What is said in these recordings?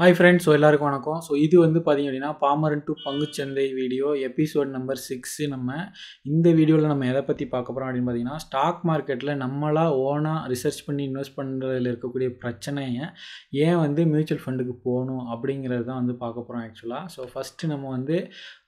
hi friends so எல்லாருக்கும் வணக்கம் so இது வந்து பார்த்திங்க அப்படின்னா பாமரன் டு பங்குச்சந்தை வீடியோ எபிசோட் நம்பர் சிக்ஸு நம்ம இந்த வீடியோவில் நம்ம எதை பற்றி பார்க்க போகிறோம் அப்படின்னு பார்த்திங்கன்னா ஸ்டாக் மார்க்கெட்டில் நம்மளாக ஓனாக ரிசர்ச் பண்ணி இன்வெஸ்ட் பண்ணுறதுல இருக்கக்கூடிய பிரச்சனையை ஏன் வந்து மியூச்சுவல் ஃபண்டுக்கு போகணும் அப்படிங்கிறது தான் வந்து பார்க்க போகிறோம் ஆக்சுவலாக ஸோ ஃபஸ்ட்டு நம்ம வந்து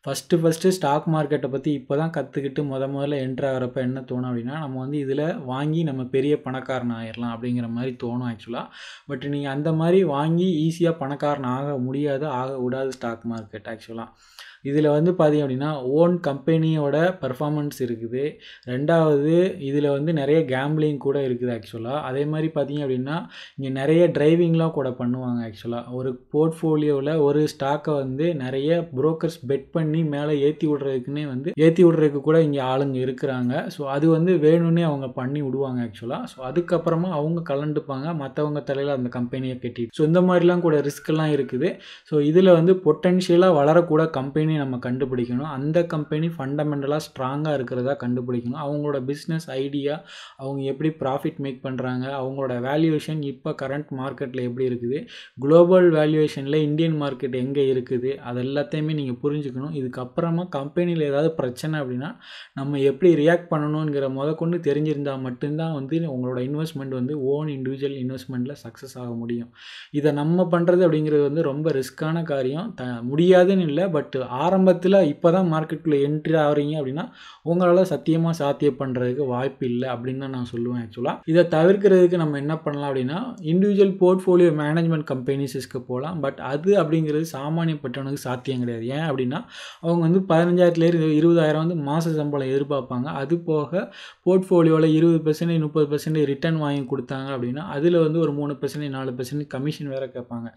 ஃபஸ்ட்டு ஃபஸ்ட்டு ஸ்டாக் மார்க்கெட்டை பற்றி இப்போ தான் கற்றுக்கிட்டு முத முதல்ல என்ட்ரு ஆகிறப்ப என்ன தோணும் அப்படின்னா நம்ம வந்து இதில் வாங்கி நம்ம பெரிய பணக்காரன் ஆகிடலாம் அப்படிங்கிற மாதிரி தோணும் ஆக்சுவலாக பட் நீங்கள் அந்த மாதிரி வாங்கி ஈஸியாக பணக்காரன் ஆக முடியாது ஆக விடாது ஸ்டாக் மார்க்கெட் ஆக்சுவலாக இதில் வந்து பார்த்திங்க அப்படின்னா ஓன் கம்பெனியோட பர்ஃபாமன்ஸ் இருக்குது ரெண்டாவது இதில் வந்து நிறைய கேம்பிளிங் கூட இருக்குது ஆக்சுவலாக அதே மாதிரி பார்த்திங்க அப்படின்னா இங்கே நிறைய டிரைவிங்லாம் கூட பண்ணுவாங்க ஆக்சுவலாக ஒரு போர்ட்ஃபோலியோவில் ஒரு ஸ்டாக்கை வந்து நிறைய புரோக்கர்ஸ் பெட் பண்ணி மேலே ஏற்றி விடுறதுக்குன்னே வந்து ஏற்றி விடுறதுக்கு கூட இங்கே ஆளுங்க இருக்கிறாங்க ஸோ அது வந்து வேணும்னே அவங்க பண்ணி விடுவாங்க ஆக்சுவலாக ஸோ அதுக்கப்புறமா அவங்க கலண்டுப்பாங்க மற்றவங்க தலையில் அந்த கம்பெனியை கட்டிட்டு ஸோ இந்த மாதிரிலாம் கூட ரிஸ்க்லாம் இருக்குது ஸோ இதில் வந்து பொட்டென்ஷியலாக வளரக்கூட கம்பெனி கம்பெனி நம்ம கண்டுபிடிக்கணும் அந்த கம்பெனி ஃபண்டமெண்டலாக ஸ்ட்ராங்காக இருக்கிறதா கண்டுபிடிக்கணும் அவங்களோட பிஸ்னஸ் ஐடியா அவங்க எப்படி ப்ராஃபிட் மேக் பண்ணுறாங்க அவங்களோட வேல்யூவேஷன் இப்போ கரண்ட் மார்க்கெட்டில் எப்படி இருக்குது குளோபல் வேல்யூவேஷனில் இந்தியன் மார்க்கெட் எங்கே இருக்குது அது எல்லாத்தையுமே நீங்கள் புரிஞ்சுக்கணும் இதுக்கப்புறமா கம்பெனியில் ஏதாவது பிரச்சனை அப்படின்னா நம்ம எப்படி ரியாக்ட் பண்ணணுங்கிற முத கொண்டு தெரிஞ்சிருந்தால் மட்டும்தான் வந்து உங்களோட இன்வெஸ்ட்மெண்ட் வந்து ஓன் இண்டிவிஜுவல் இன்வெஸ்ட்மெண்ட்டில் சக்ஸஸ் ஆக முடியும் இதை நம்ம பண்ணுறது அப்படிங்கிறது வந்து ரொம்ப ரிஸ்க்கான காரியம் த முடியாதுன்னு இல்லை பட் ஆரம்பத்தில் இப்போ தான் மார்க்கெட்டுக்குள்ளே என்ட்ரி ஆகிறீங்க அப்படின்னா உங்களால் சத்தியமாக சாத்தியம் பண்ணுறதுக்கு வாய்ப்பு இல்லை அப்படின்னு தான் நான் சொல்லுவேன் ஆக்சுவலாக இதை தவிர்க்கிறதுக்கு நம்ம என்ன பண்ணலாம் அப்படின்னா இண்டிவிஜுவல் போர்ட்ஃபோலியோ மேனேஜ்மெண்ட் கம்பெனிஸஸ்க்கு போகலாம் பட் அது அப்படிங்கிறது சாமானியப்பட்டவனுக்கு சாத்தியம் கிடையாது ஏன் அப்படின்னா அவங்க வந்து பதினஞ்சாயிரத்துலேருந்து இருபதாயிரம் வந்து மாத சம்பளம் எதிர்பார்ப்பாங்க அது போக போர்ட்ஃபோலியோவில் இருபது பெர்சன்டேஜ் முப்பது பெர்சன்டேஜ் ரிட்டர்ன் வாங்கி கொடுத்தாங்க அப்படின்னா அதில் வந்து ஒரு மூணு பெர்சன்டேஜ் நாலு பெர்சன்டேஜ் கமிஷன் வேறு கேட்பாங்க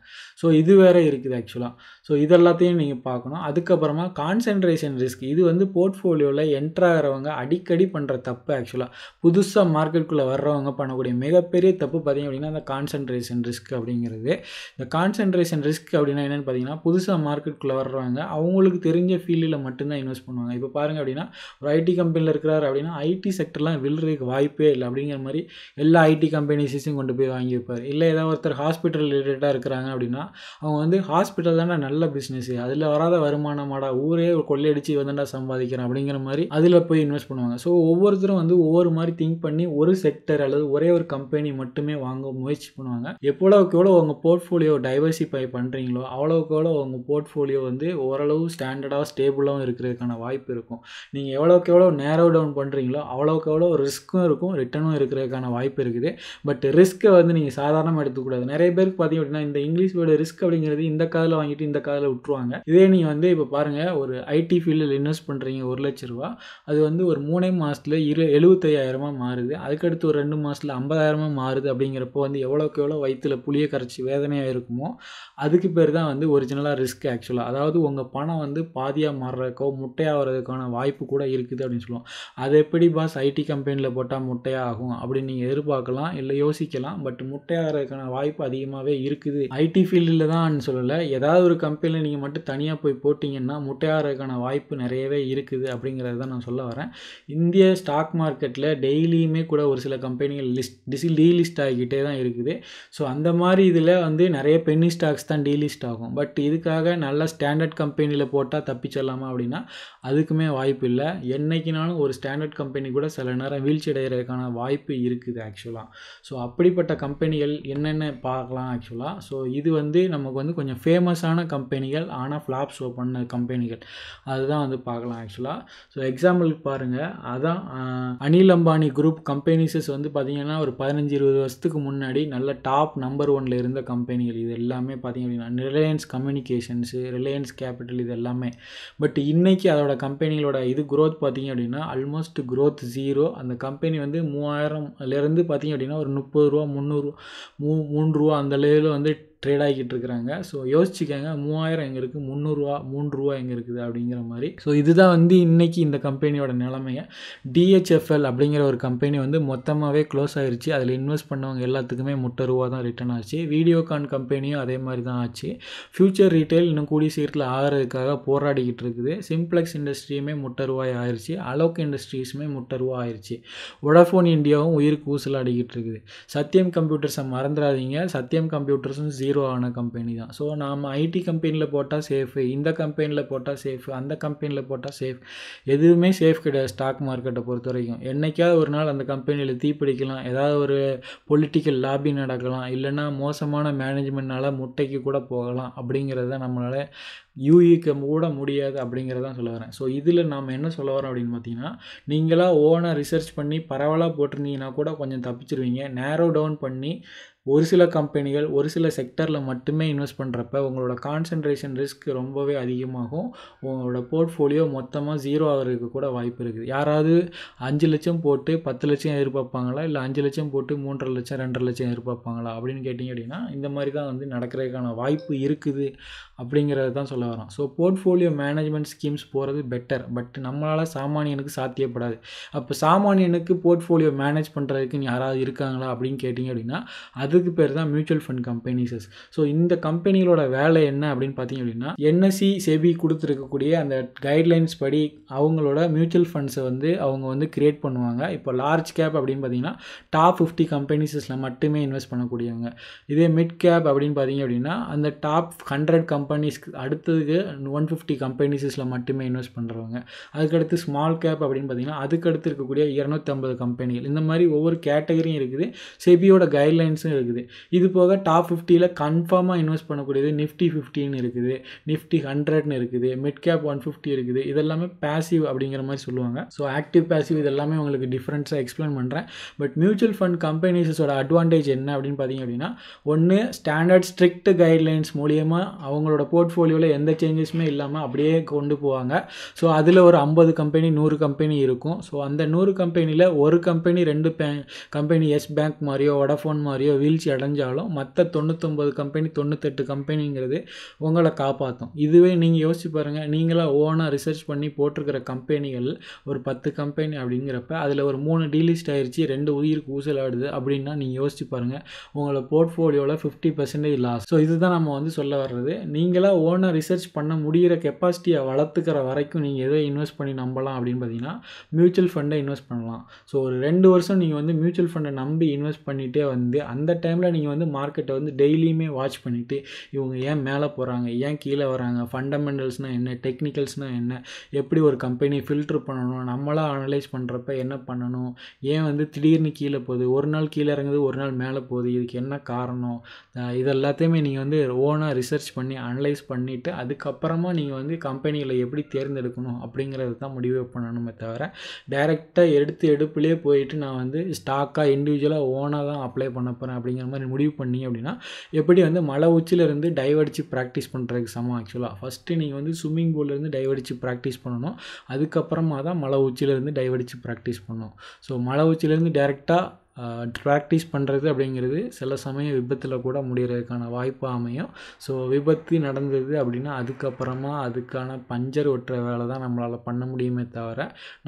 ஸோ இது வேறு இருக்குது ஆக்சுவலாக ஸோ இதெல்லாத்தையும் நீங்கள் பார்க்கணும் அதுக்கு அதுக்கப்புறமா கான்சென்ட்ரேஷன் ரிஸ்க் இது வந்து போர்ட்ஃபோலியோவில் என்ட்ராகிறவங்க அடிக்கடி பண்ணுற தப்பு ஆக்சுவலாக புதுசாக மார்க்கெட்டுக்குள்ளே வர்றவங்க பண்ணக்கூடிய மிகப்பெரிய தப்பு பார்த்திங்க அப்படின்னா அந்த கான்சென்ட்ரேஷன் ரிஸ்க் அப்படிங்கிறது இந்த கான்சென்ட்ரேஷன் ரிஸ்க் அப்படின்னா என்னென்னு பார்த்தீங்கன்னா புதுசாக மார்க்கெட்டுக்குள்ளே வர்றவங்க அவங்களுக்கு தெரிஞ்ச ஃபீல்டில் மட்டும்தான் இன்வெஸ்ட் பண்ணுவாங்க இப்போ பாருங்கள் அப்படின்னா ஒரு ஐடி கம்பெனியில் இருக்கிறார் அப்படின்னா ஐடி செக்டர்லாம் விழுறதுக்கு வாய்ப்பே இல்லை அப்படிங்கிற மாதிரி எல்லா ஐடி கம்பெனிஸையும் கொண்டு போய் வாங்கியிருப்பார் இல்லை ஏதாவது ஒருத்தர் ஹாஸ்பிட்டல் ரிலேட்டடாக இருக்கிறாங்க அப்படின்னா அவங்க வந்து ஹாஸ்பிட்டல் தானே நல்ல பிஸ்னஸ் அதில் வராத வருமானம் பண்ணமாடா ஊரே ஒரு கொள்ளையடிச்சு வந்துடா சம்பாதிக்கிறேன் அப்படிங்கிற மாதிரி அதில் போய் இன்வெஸ்ட் பண்ணுவாங்க ஸோ ஒவ்வொருத்தரும் வந்து ஒவ்வொரு மாதிரி திங்க் பண்ணி ஒரு செக்டர் அல்லது ஒரே ஒரு கம்பெனி மட்டுமே வாங்க முயற்சி பண்ணுவாங்க எவ்வளோக்கு எவ்வளோ உங்கள் போர்ட்ஃபோலியோ டைவர்சிஃபை பண்ணுறீங்களோ அவ்வளோக்கு எவ்வளோ உங்கள் போர்ட்ஃபோலியோ வந்து ஓரளவு ஸ்டாண்டர்டாக ஸ்டேபிளாகவும் இருக்கிறதுக்கான வாய்ப்பு இருக்கும் நீங்கள் எவ்வளோக்கு எவ்வளோ நேரோ டவுன் பண்ணுறீங்களோ அவ்வளோக்கு எவ்வளோ ரிஸ்க்கும் இருக்கும் ரிட்டனும் இருக்கிறதுக்கான வாய்ப்பு இருக்குது பட் ரிஸ்க்கை வந்து நீங்கள் சாதாரணமாக எடுத்துக்கூடாது நிறைய பேருக்கு பார்த்தீங்க அப்படின்னா இந்த இங்கிலீஷ் வேர்டு ரிஸ்க் அப்படிங்கிறது இந்த காதில் வாங்கிட்டு இந்த காதில் விட்டுருவாங்க இதே நீங்கள் வந்து இப்போ பாருங்கள் ஒரு ஐடி ஃபீல்டில் இன்வெஸ்ட் பண்ணுறீங்க ஒரு லட்ச ரூபா அது வந்து ஒரு மூணே மாதத்தில் இரு எழுபத்தையாயிரமா மாறுது அதுக்கடுத்து ஒரு ரெண்டு மாதத்தில் ஐம்பதாயிரமாக மாறுது அப்படிங்கிறப்போ வந்து எவ்வளோக்கு எவ்வளோ வயிற்றில் புளிய கரைச்சி வேதனையாக இருக்குமோ அதுக்கு பேர் தான் வந்து ஒரிஜினலாக ரிஸ்க் ஆக்சுவலாக அதாவது உங்கள் பணம் வந்து பாதியாக மாறுறதுக்கோ முட்டையாகிறதுக்கான வாய்ப்பு கூட இருக்குது அப்படின்னு சொல்லுவோம் அது எப்படி பாஸ் ஐடி கம்பெனியில் போட்டால் முட்டையாக ஆகும் அப்படின்னு நீங்கள் எதிர்பார்க்கலாம் இல்லை யோசிக்கலாம் பட் முட்டையாகிறதுக்கான வாய்ப்பு அதிகமாகவே இருக்குது ஐடி ஃபீல்டில் தான் சொல்லலை ஏதாவது ஒரு கம்பெனியில் நீங்கள் மட்டும் தனியாக போய் போட்டிங்க பார்த்தீங்கன்னா முட்டையாடுறதுக்கான வாய்ப்பு நிறையவே இருக்குது அப்படிங்கிறது தான் நான் சொல்ல வரேன் இந்திய ஸ்டாக் மார்க்கெட்டில் டெய்லியுமே கூட ஒரு சில கம்பெனிகள் லிஸ்ட் டிசி டீலிஸ்ட் ஆகிக்கிட்டே தான் இருக்குது ஸோ அந்த மாதிரி இதில் வந்து நிறைய பென்னி ஸ்டாக்ஸ் தான் டீலிஸ்ட் ஆகும் பட் இதுக்காக நல்ல ஸ்டாண்டர்ட் கம்பெனியில் போட்டால் தப்பிச்சிடலாமா அப்படின்னா அதுக்குமே வாய்ப்பு இல்லை என்றைக்கினாலும் ஒரு ஸ்டாண்டர்ட் கம்பெனி கூட சில நேரம் வீழ்ச்சி அடைகிறதுக்கான வாய்ப்பு இருக்குது ஆக்சுவலாக ஸோ அப்படிப்பட்ட கம்பெனிகள் என்னென்ன பார்க்கலாம் ஆக்சுவலாக ஸோ இது வந்து நமக்கு வந்து கொஞ்சம் ஃபேமஸான கம்பெனிகள் ஆனால் ஃப்ளாப் ஷோ பண்ண கம்பெனிகள் அதுதான் வந்து பார்க்கலாம் ஆக்சுவலாக ஸோ எக்ஸாம்பிளுக்கு பாருங்கள் அதான் அனில் அம்பானி குரூப் கம்பெனிஸஸ் வந்து பார்த்திங்கன்னா ஒரு பதினஞ்சு இருபது வருஷத்துக்கு முன்னாடி நல்ல டாப் நம்பர் ஒனில் இருந்த கம்பெனிகள் இது எல்லாமே பார்த்திங்க அப்படின்னா ரிலையன்ஸ் கம்யூனிகேஷன்ஸு ரிலையன்ஸ் கேபிட்டல் இது எல்லாமே பட் இன்றைக்கி அதோட கம்பெனிகளோட இது க்ரோத் பார்த்திங்க அப்படின்னா ஆல்மோஸ்ட் க்ரோத் ஜீரோ அந்த கம்பெனி வந்து மூவாயிரம்லேருந்து பார்த்திங்க அப்படின்னா ஒரு முப்பது ரூபா முந்நூறு மூ மூன்று ரூபா அந்த லெவலில் வந்து ட்ரேட் ஆகிட்டு இருக்கிறாங்க ஸோ யோசிச்சுக்கோங்க மூவாயிரம் எங்கே இருக்குது முந்நூறுரூவா மூன்று ரூபா எங்கே இருக்குது அப்படிங்கிற மாதிரி ஸோ இதுதான் வந்து இன்றைக்கி இந்த கம்பெனியோட நிலமையை டிஹெச்எஃப்எல் அப்படிங்கிற ஒரு கம்பெனி வந்து மொத்தமாகவே க்ளோஸ் ஆகிருச்சு அதில் இன்வெஸ்ட் பண்ணவங்க எல்லாத்துக்குமே முட்டை ரூபா தான் ரிட்டர்ன் ஆச்சு வீடியோகான் கம்பெனியும் அதே மாதிரி தான் ஆச்சு ஃப்யூச்சர் ரீட்டைல் இன்னும் கூடிய சீரத்தில் ஆகிறதுக்காக போராடிக்கிட்டு இருக்குது சிம்ப்ளெக்ஸ் இண்டஸ்ட்ரியுமே முட்டை ரூபாய் ஆயிடுச்சு அலோக் இண்டஸ்ட்ரீஸுமே முட்டை ரூபா ஆயிடுச்சு ஒடஃபோன் இந்தியாவும் உயிருக்கு ஊசலாடிக்கிட்டு இருக்குது சத்யம் கம்ப்யூட்டர்ஸை மறந்துடாதீங்க சத்யம் கம்ப்யூட்டர்ஸும் ஜீரோ ஜீரோ ஆன கம்பெனி தான் ஸோ நாம் ஐடி கம்பெனியில் போட்டால் சேஃபு இந்த கம்பெனியில் போட்டால் சேஃபு அந்த கம்பெனியில் போட்டால் சேஃப் எதுவுமே சேஃப் கிடையாது ஸ்டாக் மார்க்கெட்டை பொறுத்த வரைக்கும் என்றைக்காவது ஒரு நாள் அந்த கம்பெனியில் தீப்பிடிக்கலாம் ஏதாவது ஒரு பொலிட்டிக்கல் லாபி நடக்கலாம் இல்லைன்னா மோசமான மேனேஜ்மெண்ட்னால் முட்டைக்கு கூட போகலாம் அப்படிங்கிறத நம்மளால் யூகிக்க கூட முடியாது அப்படிங்கிறதான் சொல்ல வரேன் ஸோ இதில் நாம் என்ன சொல்ல வரோம் அப்படின்னு பார்த்தீங்கன்னா நீங்களாக ஓனாக ரிசர்ச் பண்ணி பரவலாக போட்டிருந்தீங்கன்னா கூட கொஞ்சம் தப்பிச்சிருவீங்க நேரோ டவுன் பண்ணி ஒரு சில கம்பெனிகள் ஒரு சில செக்டரில் மட்டுமே இன்வெஸ்ட் பண்ணுறப்ப உங்களோட கான்சன்ட்ரேஷன் ரிஸ்க் ரொம்பவே அதிகமாகும் உங்களோட போர்ட்ஃபோலியோ மொத்தமாக ஜீரோ ஆகிறதுக்கு கூட வாய்ப்பு இருக்குது யாராவது அஞ்சு லட்சம் போட்டு பத்து லட்சம் எதிர்பார்ப்பாங்களா இல்லை அஞ்சு லட்சம் போட்டு மூன்றரை லட்சம் ரெண்டரை லட்சம் எதிர்பார்ப்பாங்களா அப்படின்னு கேட்டிங்க அப்படின்னா இந்த மாதிரி தான் வந்து நடக்கிறதுக்கான வாய்ப்பு இருக்குது அப்படிங்கிறது தான் சொல்ல சொல்ல வரோம் ஸோ போர்ட்ஃபோலியோ மேனேஜ்மெண்ட் ஸ்கீம்ஸ் போகிறது பெட்டர் பட் நம்மளால் சாமானியனுக்கு சாத்தியப்படாது அப்போ சாமானியனுக்கு போர்ட்ஃபோலியோ மேனேஜ் பண்ணுறதுக்கு யாராவது இருக்காங்களா அப்படின்னு கேட்டிங்க அப்படின்னா அதுக்கு பேர் தான் மியூச்சுவல் ஃபண்ட் கம்பெனிஸஸ் ஸோ இந்த கம்பெனிகளோட வேலை என்ன அப்படின்னு பார்த்தீங்க அப்படின்னா என்எஸ்சி செபி e, கொடுத்துருக்கக்கூடிய அந்த கைட்லைன்ஸ் படி அவங்களோட மியூச்சுவல் ஃபண்ட்ஸை வந்து அவங்க வந்து கிரியேட் பண்ணுவாங்க இப்போ லார்ஜ் கேப் அப்படின்னு பார்த்தீங்கன்னா டாப் ஃபிஃப்டி கம்பெனிஸஸில் மட்டுமே இன்வெஸ்ட் பண்ணக்கூடியவங்க இதே மிட் கேப் அப்படின்னு பார்த்தீங்க அப்படின்னா அந்த டாப் ஹண்ட்ரட் கம்பெனிஸ்க்கு அடுத்து மொத்தத்துக்கு ஒன் ஃபிஃப்டி கம்பெனிஸில் மட்டுமே இன்வெஸ்ட் பண்ணுறவங்க அதுக்கடுத்து ஸ்மால் கேப் அப்படின்னு பார்த்தீங்கன்னா அதுக்கடுத்து இருக்கக்கூடிய இரநூத்தம்பது கம்பெனிகள் இந்த மாதிரி ஒவ்வொரு கேட்டகரியும் இருக்குது செபியோட கைட்லைன்ஸும் இருக்குது இது போக டாப் ஃபிஃப்டியில் கன்ஃபார்மாக இன்வெஸ்ட் பண்ணக்கூடியது நிஃப்டி ஃபிஃப்டின்னு இருக்குது நிஃப்டி ஹண்ட்ரட்னு இருக்குது மிட் கேப் ஒன் ஃபிஃப்டி இருக்குது இதெல்லாமே பேசிவ் அப்படிங்கிற மாதிரி சொல்லுவாங்க ஸோ ஆக்டிவ் பேசிவ் இதெல்லாமே உங்களுக்கு டிஃப்ரெண்ட்ஸாக எக்ஸ்பிளைன் பண்ணுறேன் பட் மியூச்சுவல் ஃபண்ட் கம்பெனிஸோட அட்வான்டேஜ் என்ன அப்படின்னு பார்த்தீங்க அப்படின்னா ஒன்று ஸ்டாண்டர்ட் ஸ்ட்ரிக்ட் கைட்லைன்ஸ் மூலியமாக அவங்களோட போர்ட்ஃபோலியோவில் எந்த எந்த சேஞ்சஸுமே இல்லாமல் அப்படியே கொண்டு போவாங்க ஸோ அதில் ஒரு ஐம்பது கம்பெனி நூறு கம்பெனி இருக்கும் ஸோ அந்த நூறு கம்பெனியில் ஒரு கம்பெனி ரெண்டு கம்பெனி எஸ் பேங்க் மாதிரியோ வடஃபோன் மாதிரியோ வீழ்ச்சி அடைஞ்சாலும் மற்ற தொண்ணூத்தொம்பது கம்பெனி தொண்ணூத்தெட்டு கம்பெனிங்கிறது உங்களை காப்பாற்றும் இதுவே நீங்கள் யோசிச்சு பாருங்கள் நீங்களாக ஓனாக ரிசர்ச் பண்ணி போட்டிருக்கிற கம்பெனிகள் ஒரு பத்து கம்பெனி அப்படிங்கிறப்ப அதில் ஒரு மூணு டீலிஸ்ட் ஆயிடுச்சு ரெண்டு உயிருக்கு ஊசலாடுது அப்படின்னா நீங்கள் யோசிச்சு பாருங்கள் உங்களை போர்ட்ஃபோலியோவில் ஃபிஃப்டி பர்சன்டேஜ் லாஸ் ஸோ இதுதான் நம்ம வந்து சொல்ல வர்றது நீங்களாக ஓனாக ரிசர்ச் ரிசர்ச் பண்ண முடிகிற கெப்பாசிட்டியை வளர்த்துக்கிற வரைக்கும் நீங்கள் எதை இன்வெஸ்ட் பண்ணி நம்பலாம் அப்படின்னு பார்த்தீங்கன்னா மியூச்சுவல் ஃபண்டை இன்வெஸ்ட் பண்ணலாம் ஸோ ஒரு ரெண்டு வருஷம் நீங்கள் வந்து மியூச்சுவல் ஃபண்டை நம்பி இன்வெஸ்ட் பண்ணிகிட்டே வந்து அந்த டைமில் நீங்கள் வந்து மார்க்கெட்டை வந்து டெய்லியுமே வாட்ச் பண்ணிவிட்டு இவங்க ஏன் மேலே போகிறாங்க ஏன் கீழே வராங்க ஃபண்டமெண்டல்ஸ்னால் என்ன டெக்னிக்கல்ஸ்னால் என்ன எப்படி ஒரு கம்பெனி ஃபில்ட்ரு பண்ணணும் நம்மளாக அனலைஸ் பண்ணுறப்ப என்ன பண்ணணும் ஏன் வந்து திடீர்னு கீழே போகுது ஒரு நாள் கீழே இறங்குது ஒரு நாள் மேலே போகுது இதுக்கு என்ன காரணம் இது எல்லாத்தையுமே நீங்கள் வந்து ஓனாக ரிசர்ச் பண்ணி அனலைஸ் பண்ணிவிட்டு அதுக்கப்புறமா நீங்கள் வந்து கம்பெனியில் எப்படி தேர்ந்தெடுக்கணும் அப்படிங்கிறது தான் முடிவு பண்ணணுமே தவிர டைரெக்டாக எடுத்து எடுப்புலேயே போயிட்டு நான் வந்து ஸ்டாக்காக இண்டிவிஜுவலாக ஓனாக தான் அப்ளை பண்ண போகிறேன் அப்படிங்கிற மாதிரி முடிவு பண்ணி அப்படின்னா எப்படி வந்து மலை உச்சியிலேருந்து டைவடிச்சு ப்ராக்டிஸ் பண்ணுறதுக்கு சமம் ஆக்சுவலாக ஃபஸ்ட்டு நீங்கள் வந்து ஸ்விம்மிங் பூல்லேருந்து டைவடிச்சு ப்ராக்டிஸ் பண்ணணும் அதுக்கப்புறமா தான் மலை உச்சியிலேருந்து டைவடிச்சு ப்ராக்டிஸ் பண்ணணும் ஸோ மலை உச்சியிலேருந்து டேரெக்டாக ப்ராக்டிஸ் பண்ணுறது அப்படிங்கிறது சில சமயம் விபத்தில் கூட முடிகிறதுக்கான வாய்ப்பு அமையும் ஸோ விபத்து நடந்தது அப்படின்னா அதுக்கப்புறமா அதுக்கான பஞ்சர் ஒட்டுற வேலை தான் நம்மளால் பண்ண முடியுமே தவிர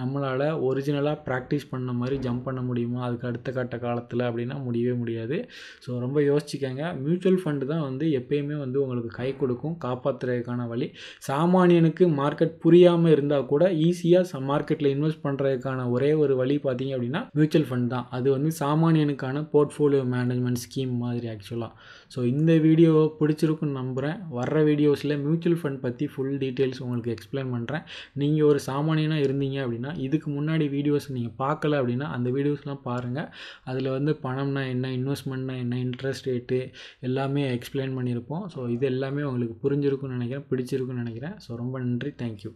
நம்மளால் ஒரிஜினலாக ப்ராக்டிஸ் பண்ண மாதிரி ஜம்ப் பண்ண முடியுமா அதுக்கு அடுத்த கட்ட காலத்தில் அப்படின்னா முடியவே முடியாது ஸோ ரொம்ப யோசிச்சுக்கோங்க மியூச்சுவல் ஃபண்டு தான் வந்து எப்பயுமே வந்து உங்களுக்கு கை கொடுக்கும் காப்பாற்றுறதுக்கான வழி சாமானியனுக்கு மார்க்கெட் புரியாமல் இருந்தால் கூட ஈஸியாக மார்க்கெட்டில் இன்வெஸ்ட் பண்ணுறதுக்கான ஒரே ஒரு வழி பார்த்தீங்க அப்படின்னா மியூச்சுவல் ஃபண்ட் தான் அது வந்து சாமானியனுக்கான போர்ட்ஃபோலியோ மேனேஜ்மெண்ட் ஸ்கீம் மாதிரி ஆக்சுவலாக ஸோ இந்த வீடியோ பிடிச்சிருக்குன்னு நம்புகிறேன் வர்ற வீடியோஸில் மியூச்சுவல் ஃபண்ட் பற்றி ஃபுல் டீட்டெயில்ஸ் உங்களுக்கு எக்ஸ்பிளைன் பண்ணுறேன் நீங்கள் ஒரு சாமானியனாக இருந்தீங்க அப்படின்னா இதுக்கு முன்னாடி வீடியோஸ் நீங்கள் பார்க்கல அப்படின்னா அந்த வீடியோஸ்லாம் பாருங்கள் அதில் வந்து பணம்னா என்ன இன்வெஸ்ட்மெண்ட்னா என்ன இன்ட்ரெஸ்ட் ரேட்டு எல்லாமே எக்ஸ்பிளைன் பண்ணியிருப்போம் ஸோ இது எல்லாமே உங்களுக்கு புரிஞ்சிருக்குன்னு நினைக்கிறேன் பிடிச்சிருக்குன்னு நினைக்கிறேன் ஸோ ரொம்ப நன்றி தேங்க்யூ